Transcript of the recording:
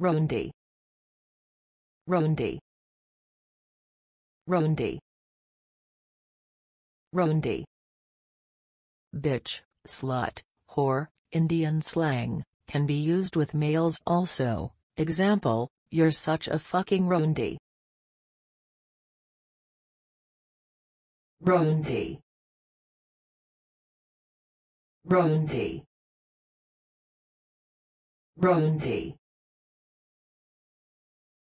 Rondi. Rondi. Rondi. Rondi. Bitch, slut, whore, Indian slang, can be used with males also. Example, you're such a fucking rondi. Rondi. Rondi. Rondi.